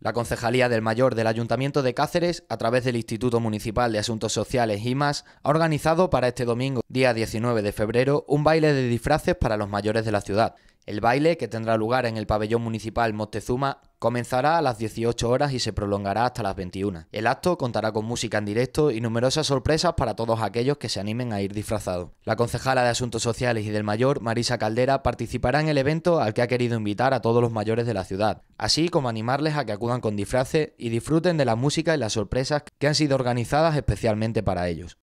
La Concejalía del Mayor del Ayuntamiento de Cáceres, a través del Instituto Municipal de Asuntos Sociales IMAS, ha organizado para este domingo, día 19 de febrero, un baile de disfraces para los mayores de la ciudad. El baile, que tendrá lugar en el pabellón municipal Moctezuma, comenzará a las 18 horas y se prolongará hasta las 21. El acto contará con música en directo y numerosas sorpresas para todos aquellos que se animen a ir disfrazados. La concejala de Asuntos Sociales y del Mayor, Marisa Caldera, participará en el evento al que ha querido invitar a todos los mayores de la ciudad, así como animarles a que acudan con disfraces y disfruten de la música y las sorpresas que han sido organizadas especialmente para ellos.